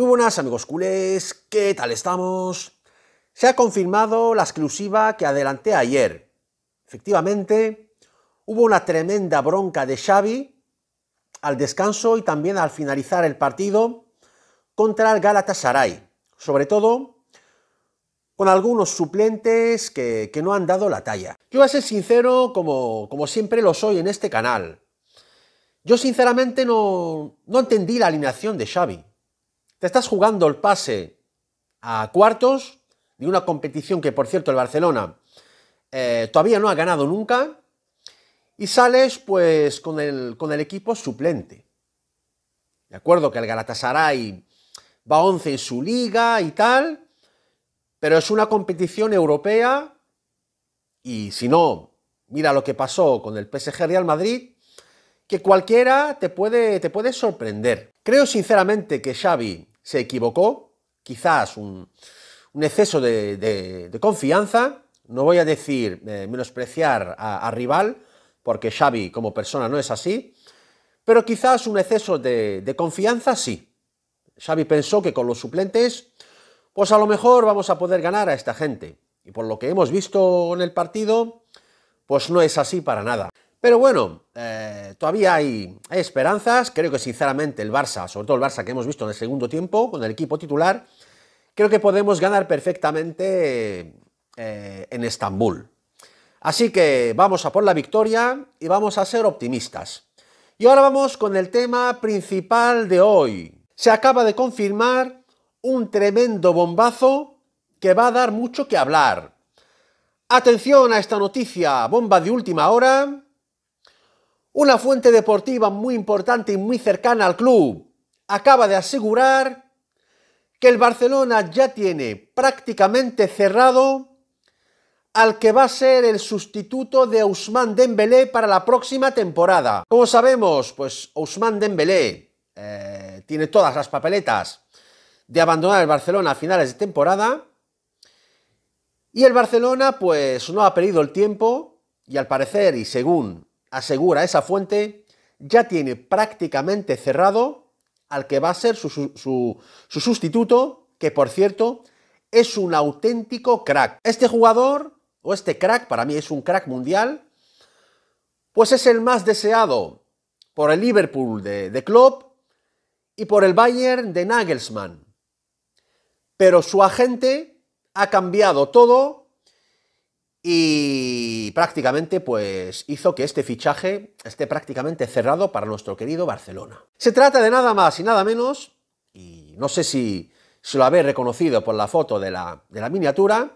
Muy buenas amigos culés, ¿qué tal estamos? Se ha confirmado la exclusiva que adelanté ayer. Efectivamente, hubo una tremenda bronca de Xavi al descanso y también al finalizar el partido contra el Galatasaray, sobre todo con algunos suplentes que, no han dado la talla. Yo voy a ser sincero como, siempre lo soy en este canal. Yo sinceramente no entendí la alineación de Xavi. Te estás jugando el pase a cuartos de una competición que, por cierto, el Barcelona eh, todavía no ha ganado nunca. Y sales pues con el, equipo suplente. De acuerdo que el Galatasaray va 11 en su liga y tal, pero es una competición europea y si no, mira lo que pasó con el PSG Real Madrid, que cualquiera te puede sorprender. Creo sinceramente que Xavi se equivocó, quizás un, exceso de, confianza, no voy a decir eh, menospreciar a, rival, porque Xavi como persona no es así, pero quizás un exceso de, de confianza sí. Xavi pensó que con los suplentes, pues a lo mejor vamos a poder ganar a esta gente. Y por lo que hemos visto en el partido, pues no es así para nada. Pero bueno, eh, todavía hay, esperanzas. Creo que sinceramente el Barça, sobre todo el Barça que hemos visto en el segundo tiempo, con el equipo titular, creo que podemos ganar perfectamente eh, en Estambul. Así que vamos a por la victoria y vamos a ser optimistas. Y ahora vamos con el tema principal de hoy. Se acaba de confirmar un tremendo bombazo que va a dar mucho que hablar. Atención a esta noticia, bomba de última hora, una fuente deportiva muy importante y muy cercana al club acaba de asegurar que el Barcelona ya tiene prácticamente cerrado al que va a ser el sustituto de Ousmane Dembélé para la próxima temporada. Como sabemos, pues Ousmane Dembélé eh, tiene todas las papeletas de abandonar el Barcelona a finales de temporada y el Barcelona pues no ha perdido el tiempo y al parecer y según asegura esa fuente, ya tiene prácticamente cerrado al que va a ser su, sustituto, que por cierto es un auténtico crack. Este jugador, o este crack, para mí es un crack mundial, pues es el más deseado por el Liverpool de, de Klopp y por el Bayern de Nagelsmann. Pero su agente ha cambiado todo y prácticamente pues hizo que este fichaje esté prácticamente cerrado para nuestro querido Barcelona. Se trata de nada más y nada menos, y no sé si, lo habéis reconocido por la foto de la, miniatura,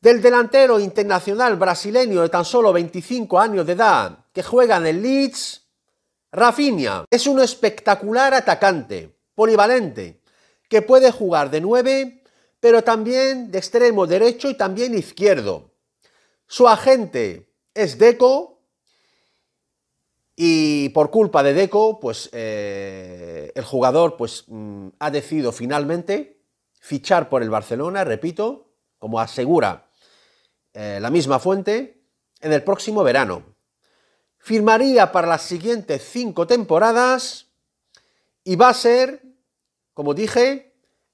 del delantero internacional brasileño de tan solo 25 años de edad que juega en el Leeds, Rafinha. Es un espectacular atacante, polivalente, que puede jugar de 9 pero también de extremo derecho y también izquierdo. Su agente es Deco y por culpa de Deco, pues eh, el jugador pues, mm, ha decidido finalmente fichar por el Barcelona, repito, como asegura eh, la misma fuente, en el próximo verano. Firmaría para las siguientes cinco temporadas y va a ser, como dije,